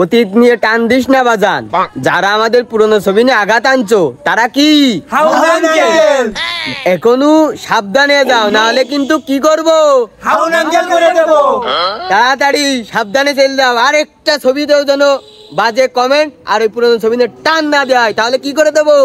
অতীত নিয়ে টান দিস না বাজান যারা আমাদের পুরনো ছবি নিয়ে আঘাত আনছো তারা কি এখনো সাবধানে যাও নাহলে কিন্তু কি করবো তাড়াতাড়ি সাবধানে চলে যাও আর একটা ছবি দেও যেন বাজে কমেন্ট আর ওই পুরনো ছবি নিয়ে টান না দেয় তাহলে কি করে দেবো